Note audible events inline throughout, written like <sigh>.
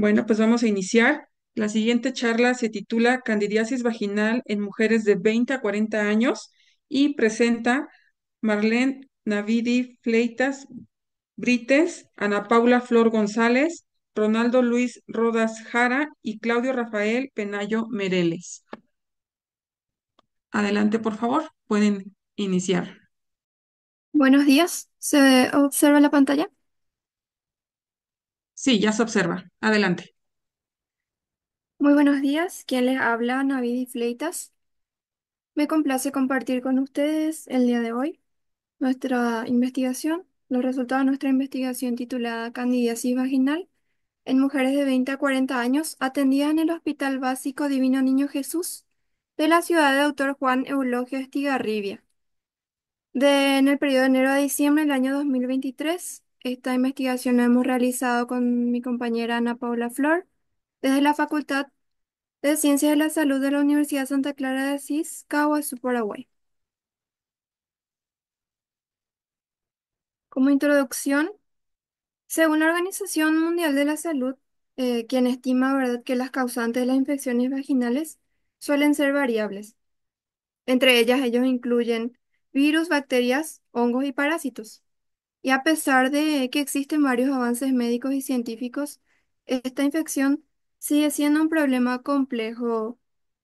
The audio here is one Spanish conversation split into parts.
Bueno, pues vamos a iniciar. La siguiente charla se titula Candidiasis vaginal en mujeres de 20 a 40 años y presenta Marlene Navidi Fleitas Brites, Ana Paula Flor González, Ronaldo Luis Rodas Jara y Claudio Rafael Penayo Mereles. Adelante, por favor, pueden iniciar. Buenos días, ¿se observa la pantalla? Sí, ya se observa. Adelante. Muy buenos días, ¿Quién les habla, Navid Fleitas. Me complace compartir con ustedes el día de hoy nuestra investigación, los resultados de nuestra investigación titulada Candidiasis vaginal en mujeres de 20 a 40 años atendidas en el Hospital Básico Divino Niño Jesús de la ciudad de autor Juan Eulogio Estigarribia. en el periodo de enero a diciembre del año 2023 esta investigación la hemos realizado con mi compañera Ana Paula Flor desde la Facultad de Ciencias de la Salud de la Universidad Santa Clara de Asís, Caguazú, Paraguay. Como introducción, según la Organización Mundial de la Salud, eh, quien estima ¿verdad? que las causantes de las infecciones vaginales suelen ser variables. Entre ellas, ellos incluyen virus, bacterias, hongos y parásitos. Y a pesar de que existen varios avances médicos y científicos, esta infección sigue siendo un problema complejo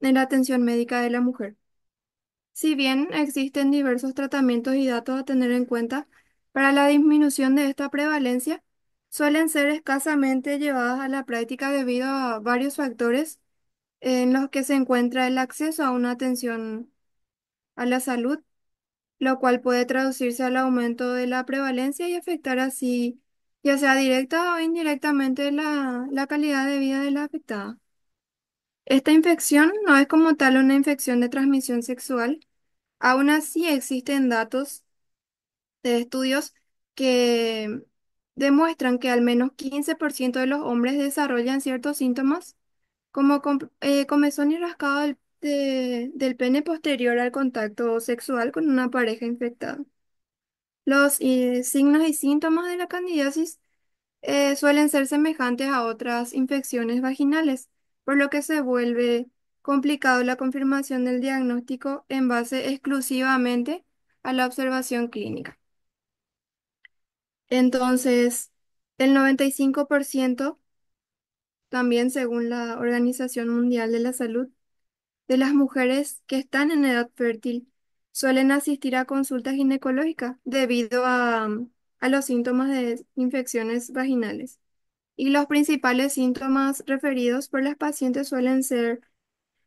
en la atención médica de la mujer. Si bien existen diversos tratamientos y datos a tener en cuenta para la disminución de esta prevalencia, suelen ser escasamente llevadas a la práctica debido a varios factores en los que se encuentra el acceso a una atención a la salud lo cual puede traducirse al aumento de la prevalencia y afectar así, ya sea directa o indirectamente, la, la calidad de vida de la afectada. Esta infección no es como tal una infección de transmisión sexual, aún así existen datos de estudios que demuestran que al menos 15% de los hombres desarrollan ciertos síntomas como eh, comezón y rascado del del pene posterior al contacto sexual con una pareja infectada. Los eh, signos y síntomas de la candidiasis eh, suelen ser semejantes a otras infecciones vaginales, por lo que se vuelve complicado la confirmación del diagnóstico en base exclusivamente a la observación clínica. Entonces, el 95% también según la Organización Mundial de la Salud de las mujeres que están en edad fértil suelen asistir a consultas ginecológicas debido mm, a, los síntomas de infecciones vaginales. Y los principales síntomas referidos por las pacientes suelen ser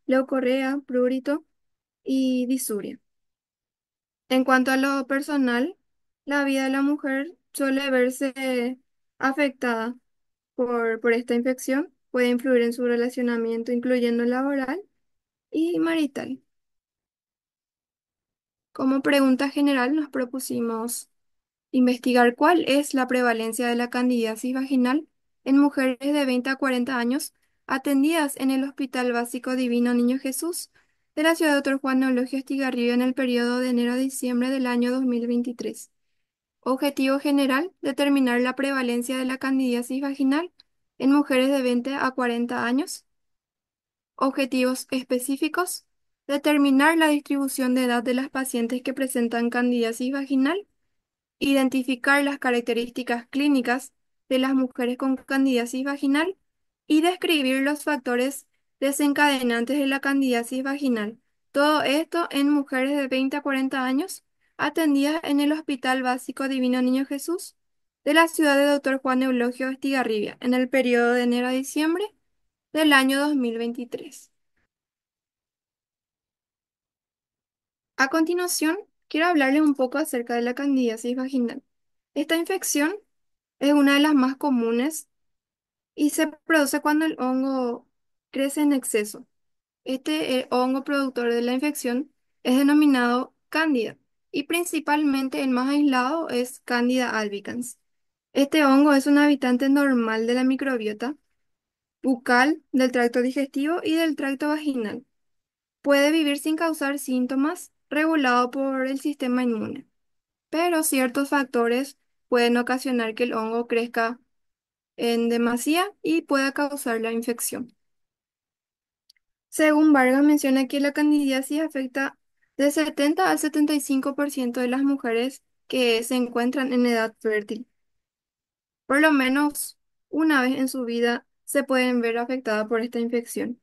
leucorrea, prurito y disuria. En cuanto a lo personal, la vida de la mujer suele verse afectada por, por esta infección, puede influir en su relacionamiento, incluyendo el laboral, y marital. Como pregunta general nos propusimos investigar cuál es la prevalencia de la candidiasis vaginal en mujeres de 20 a 40 años atendidas en el Hospital Básico Divino Niño Jesús de la ciudad de Doctor Juan Eulogio Estigarribia en el periodo de enero a diciembre del año 2023. Objetivo general, determinar la prevalencia de la candidiasis vaginal en mujeres de 20 a 40 años Objetivos específicos. Determinar la distribución de edad de las pacientes que presentan candidiasis vaginal. Identificar las características clínicas de las mujeres con candidiasis vaginal y describir los factores desencadenantes de la candidiasis vaginal. Todo esto en mujeres de 20 a 40 años atendidas en el Hospital Básico Divino Niño Jesús de la ciudad de Dr. Juan Eulogio Estigarribia en el periodo de enero a diciembre del año 2023. A continuación, quiero hablarles un poco acerca de la candidiasis vaginal. Esta infección es una de las más comunes y se produce cuando el hongo crece en exceso. Este eh, hongo productor de la infección es denominado cándida y principalmente el más aislado es Candida albicans. Este hongo es un habitante normal de la microbiota bucal, del tracto digestivo y del tracto vaginal. Puede vivir sin causar síntomas, regulado por el sistema inmune, pero ciertos factores pueden ocasionar que el hongo crezca en demasía y pueda causar la infección. Según Vargas, menciona que la candidiasis afecta de 70 al 75% de las mujeres que se encuentran en edad fértil. Por lo menos una vez en su vida se pueden ver afectadas por esta infección.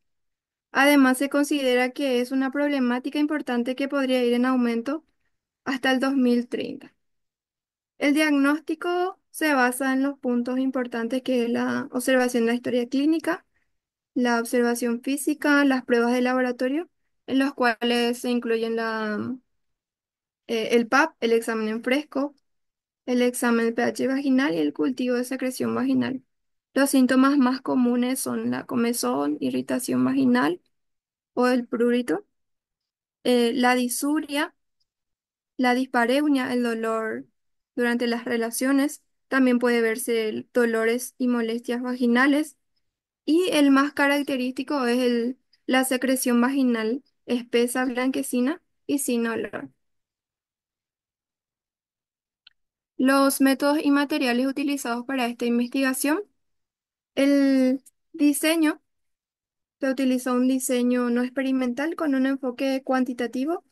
Además, se considera que es una problemática importante que podría ir en aumento hasta el 2030. El diagnóstico se basa en los puntos importantes que es la observación de la historia clínica, la observación física, las pruebas de laboratorio, en los cuales se incluyen la, eh, el PAP, el examen en fresco, el examen de pH vaginal y el cultivo de secreción vaginal. Los síntomas más comunes son la comezón, irritación vaginal o el prurito, eh, la disuria, la dispareunia, el dolor durante las relaciones. También puede verse dolores y molestias vaginales. Y el más característico es la secreción vaginal espesa, blanquecina y sin olor. Los métodos y materiales utilizados para esta investigación el diseño se utilizó un diseño no experimental con un enfoque cuantitativo.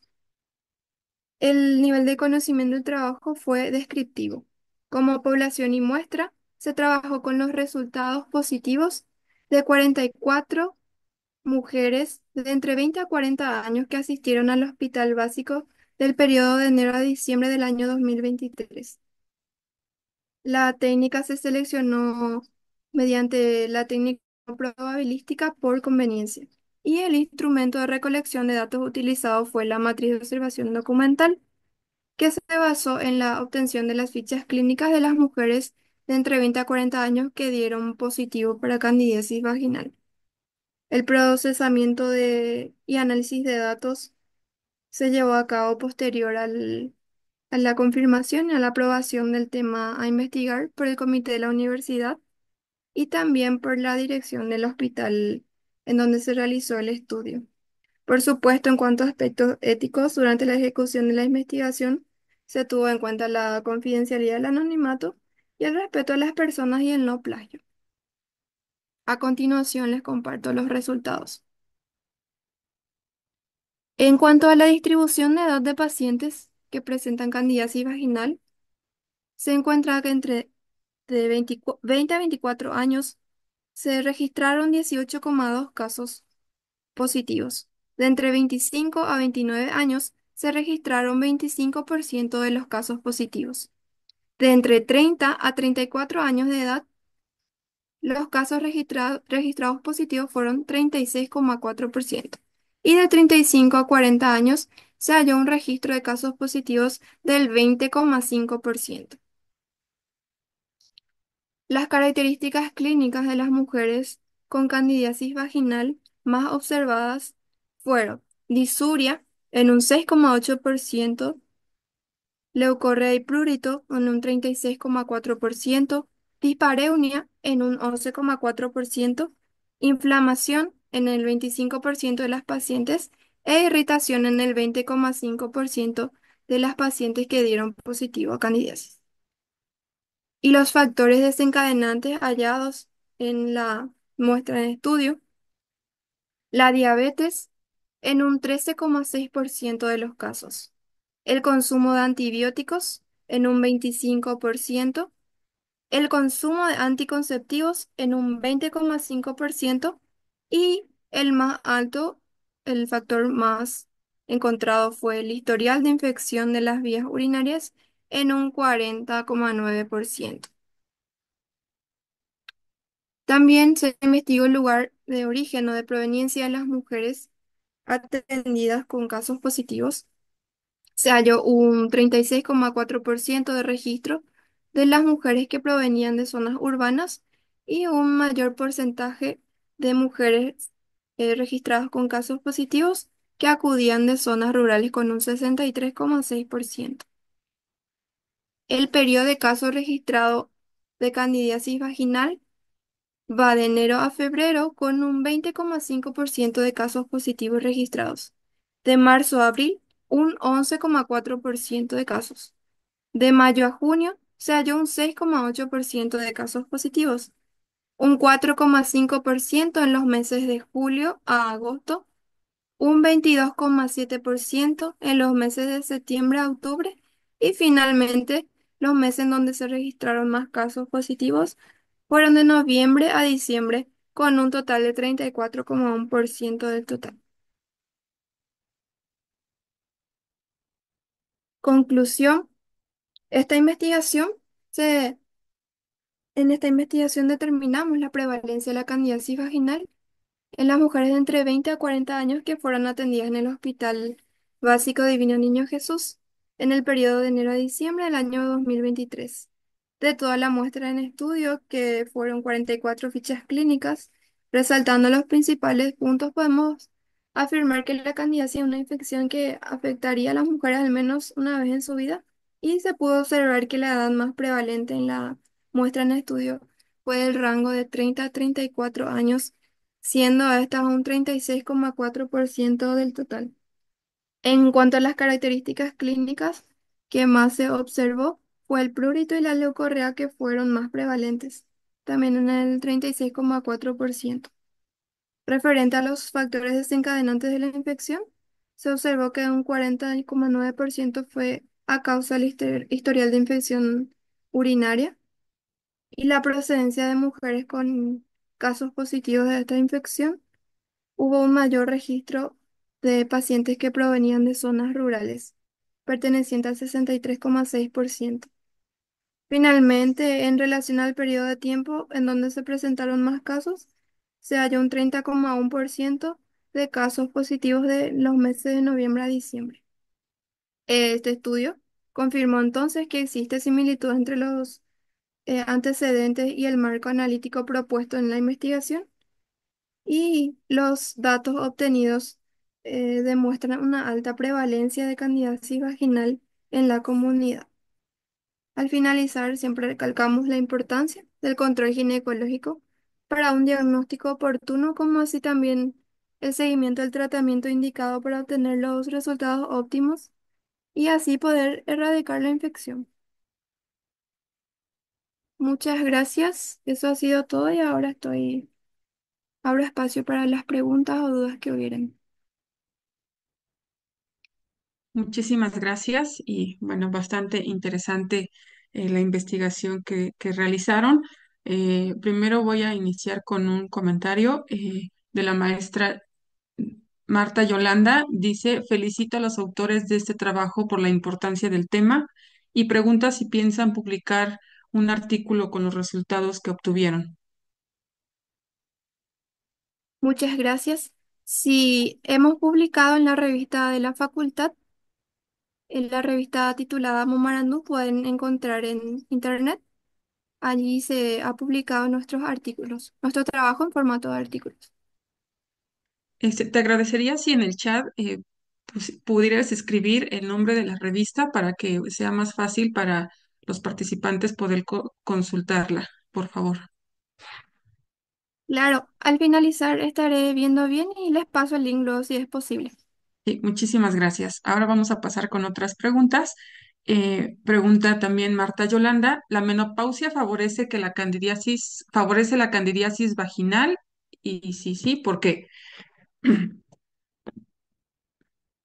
El nivel de conocimiento del trabajo fue descriptivo. Como población y muestra, se trabajó con los resultados positivos de 44 mujeres de entre 20 a 40 años que asistieron al hospital básico del periodo de enero a diciembre del año 2023. La técnica se seleccionó mediante la técnica probabilística por conveniencia. Y el instrumento de recolección de datos utilizado fue la matriz de observación documental, que se basó en la obtención de las fichas clínicas de las mujeres de entre 20 a 40 años que dieron positivo para candidiasis vaginal. El procesamiento de, y análisis de datos se llevó a cabo posterior a la confirmación y a la aprobación del tema a investigar por el comité de la universidad y también por la dirección del hospital en donde se realizó el estudio. Por supuesto, en cuanto a aspectos éticos, durante la ejecución de la investigación se tuvo en cuenta la confidencialidad, del anonimato y el respeto a las personas y el no plagio. A continuación les comparto los resultados. En cuanto a la distribución de edad de pacientes que presentan candidiasis vaginal, se encuentra que entre de 20, a 24 años, se registraron 18,2 casos positivos. De entre 25 a 29 años, se registraron 25% de los casos positivos. De entre 30 a 34 años de edad, los casos registrados positivos fueron 36,4%. Y de 35 a 40 años, se halló un registro de casos positivos del 20,5%. Las características clínicas de las mujeres con candidiasis vaginal más observadas fueron disuria en un 6,8%, leucorrea y prurito en un 36,4%, dispareunia en un 11,4%, inflamación en el 25% de las pacientes e irritación en el 20,5% de las pacientes que dieron positivo a candidiasis y los factores desencadenantes hallados en la muestra de estudio, la diabetes en un 13,6% de los casos, el consumo de antibióticos en un 25%, el consumo de anticonceptivos en un 20,5% y el más alto, el factor más encontrado fue el historial de infección de las vías urinarias en un 40,9%. También se investigó el lugar de origen o de proveniencia de las mujeres atendidas con casos positivos. Se halló un 36,4% de registro de las mujeres que provenían de zonas urbanas y un mayor porcentaje de mujeres eh, registradas con casos positivos que acudían de zonas rurales con un 63,6%. El periodo de casos registrados de candidiasis vaginal va de enero a febrero con un 20,5% de casos positivos registrados. De marzo a abril, un 11,4% de casos. De mayo a junio, se halló un 6,8% de casos positivos, un 4,5% en los meses de julio a agosto, un 22,7% en los meses de septiembre a octubre y finalmente los meses en donde se registraron más casos positivos fueron de noviembre a diciembre, con un total de 34,1% del total. Conclusión, esta investigación se, en esta investigación determinamos la prevalencia de la candidiasis vaginal en las mujeres de entre 20 a 40 años que fueron atendidas en el Hospital Básico Divino Niño Jesús en el periodo de enero a diciembre del año 2023. De toda la muestra en estudio, que fueron 44 fichas clínicas, resaltando los principales puntos, podemos afirmar que la candidiasis es una infección que afectaría a las mujeres al menos una vez en su vida y se pudo observar que la edad más prevalente en la muestra en estudio fue el rango de 30 a 34 años, siendo estas un 36,4% del total. En cuanto a las características clínicas que más se observó, fue el prurito y la leucorrea que fueron más prevalentes, también en el 36,4%. Referente a los factores desencadenantes de la infección, se observó que un 40,9% fue a causa del historial de infección urinaria y la procedencia de mujeres con casos positivos de esta infección. Hubo un mayor registro de pacientes que provenían de zonas rurales, perteneciente al 63,6%. Finalmente, en relación al periodo de tiempo en donde se presentaron más casos, se halló un 30,1% de casos positivos de los meses de noviembre a diciembre. Este estudio confirmó entonces que existe similitud entre los eh, antecedentes y el marco analítico propuesto en la investigación y los datos obtenidos eh, demuestran una alta prevalencia de candidiasis vaginal en la comunidad. Al finalizar, siempre recalcamos la importancia del control ginecológico para un diagnóstico oportuno, como así también el seguimiento del tratamiento indicado para obtener los resultados óptimos y así poder erradicar la infección. Muchas gracias. Eso ha sido todo y ahora estoy, abro espacio para las preguntas o dudas que hubieran. Muchísimas gracias y bueno, bastante interesante eh, la investigación que, realizaron. Eh, primero voy a iniciar con un comentario eh, de la maestra Marta Yolanda. Dice, felicito a los autores de este trabajo por la importancia del tema y pregunta si piensan publicar un artículo con los resultados que obtuvieron. Muchas gracias. Sí, hemos publicado en la revista de la facultad en la revista titulada Momarandu pueden encontrar en internet. Allí se ha publicado nuestros artículos, nuestro trabajo en formato de artículos. Este, te agradecería si en el chat eh, pues, pudieras escribir el nombre de la revista para que sea más fácil para los participantes poder consultarla, por favor. Claro, al finalizar estaré viendo bien y les paso el link si es posible muchísimas gracias. Ahora vamos a pasar con otras preguntas. Eh, pregunta también Marta Yolanda, ¿la menopausia favorece que la candidiasis, favorece la candidiasis vaginal? Y sí, sí, ¿por qué? <clears throat>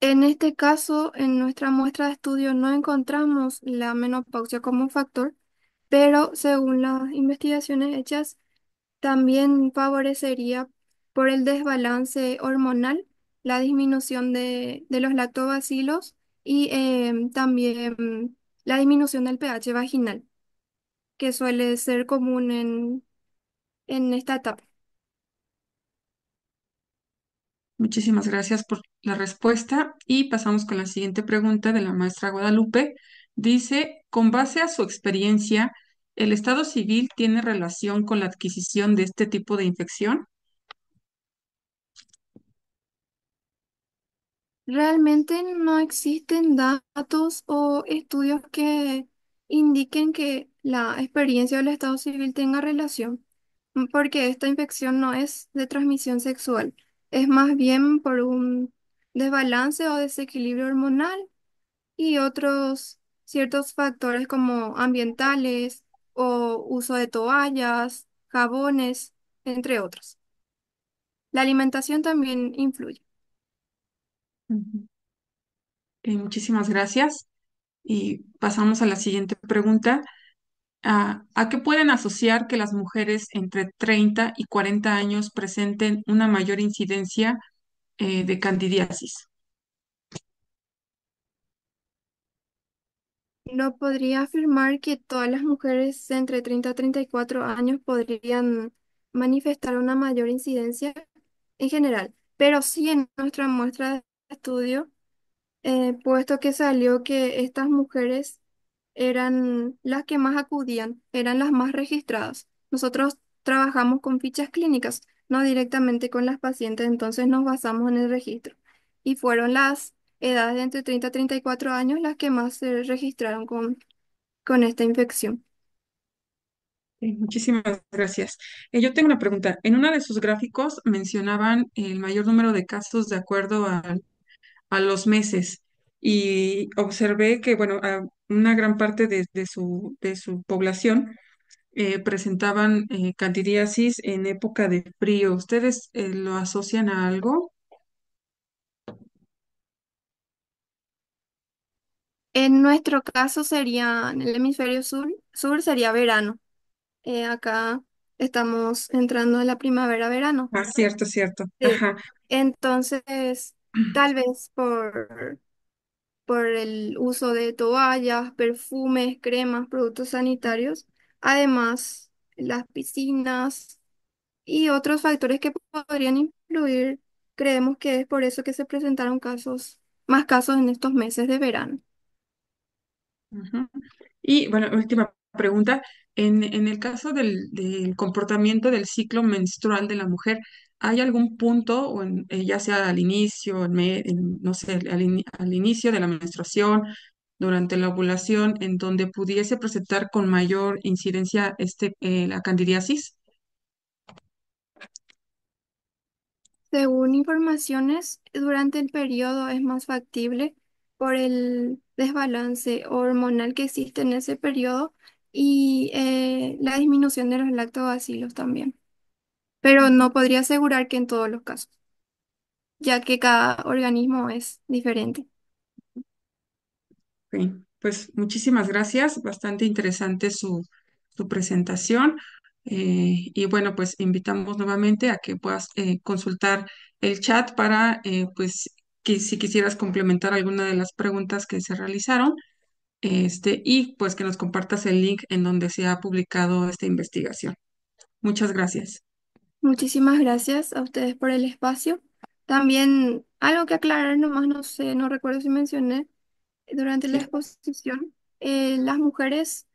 En este caso, en nuestra muestra de estudio no encontramos la menopausia como un factor, pero según las investigaciones hechas, también favorecería por el desbalance hormonal la disminución de, los lactobacilos y em, también la disminución del pH vaginal, que suele ser común en, en esta etapa. Muchísimas gracias por la respuesta y pasamos con la siguiente pregunta de la maestra Guadalupe. Dice, con base a su experiencia, ¿el Estado civil tiene relación con la adquisición de este tipo de infección? Realmente no existen datos o estudios que indiquen que la experiencia del estado civil tenga relación, mm, porque esta infección no es de transmisión sexual, es más bien por un desbalance o desequilibrio hormonal y otros ciertos factores como ambientales o uso de toallas, jabones, entre otros. La alimentación también influye muchísimas gracias. Y pasamos a la siguiente pregunta. Ah, ¿a qué pueden asociar que las mujeres entre 30 y 40 años presenten una mayor incidencia eh, de candidiasis? No podría afirmar que todas las mujeres entre 30 y 34 años podrían manifestar una mayor incidencia en general, pero sí en nuestra muestra estudio, eh, puesto que salió que estas mujeres eran las que más acudían, eran las más registradas. Nosotros trabajamos con fichas clínicas, no directamente con las pacientes, entonces nos basamos en el registro. Y fueron las edades de entre 30 y 34 años las que más se registraron con, con esta infección. Muchísimas gracias. Eh, yo tengo una pregunta. En uno de sus gráficos mencionaban el mayor número de casos de acuerdo al a los meses y observé que, bueno, una gran parte de, de, su, de su población eh, presentaban eh, candidiasis en época de frío. ¿Ustedes eh, lo asocian a algo? En nuestro caso sería, en el hemisferio sur, sur sería verano. Eh, acá estamos entrando en la primavera-verano. Ah, cierto, cierto. Entonces, Tal vez por, por el uso de toallas, perfumes, cremas, productos sanitarios, además las piscinas y otros factores que podrían influir. Creemos que es por eso que se presentaron casos, más casos en estos meses de verano. Y bueno, última pregunta. En, el caso del, del comportamiento del ciclo menstrual de la mujer, ¿Hay algún punto, eh, ya sea al inicio, no sé, al, inicio de la menstruación, durante la ovulación, en donde pudiese presentar con mayor incidencia este, eh, la candidiasis? Según informaciones, durante el periodo es más factible por el desbalance hormonal que existe en ese periodo y eh, la disminución de los lactobacilos también pero no podría asegurar que en todos los casos, ya que cada organismo es diferente. Pues muchísimas gracias, bastante interesante su, su presentación. Eh, y bueno, pues invitamos nuevamente a que puedas eh, consultar el chat para, eh, pues, si quisieras complementar alguna de las preguntas que se realizaron, este, y pues que nos compartas el link en donde se ha publicado esta investigación. Muchas gracias. Muchísimas gracias a ustedes por el espacio. También algo que aclarar, nomás no sé, no recuerdo si mencioné durante la exposición, eh, las mujeres,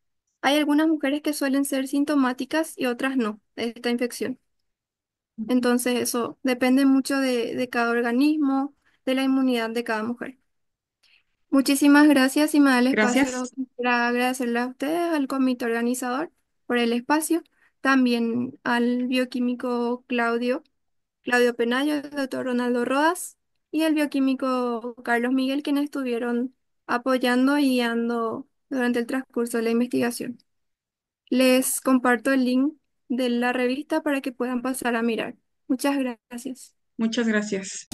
hay algunas mujeres que suelen ser sintomáticas y otras no, de esta infección. Entonces eso depende mucho de, cada organismo, de la inmunidad de cada mujer. Muchísimas gracias y me da el espacio Gracias. para agradecerle a ustedes, al comité organizador, por el espacio también al bioquímico Claudio, Claudio Penayo, el doctor Ronaldo Rodas y al bioquímico Carlos Miguel, quienes estuvieron apoyando y guiando durante el transcurso de la investigación. Les comparto el link de la revista para que puedan pasar a mirar. Muchas gracias. Muchas gracias.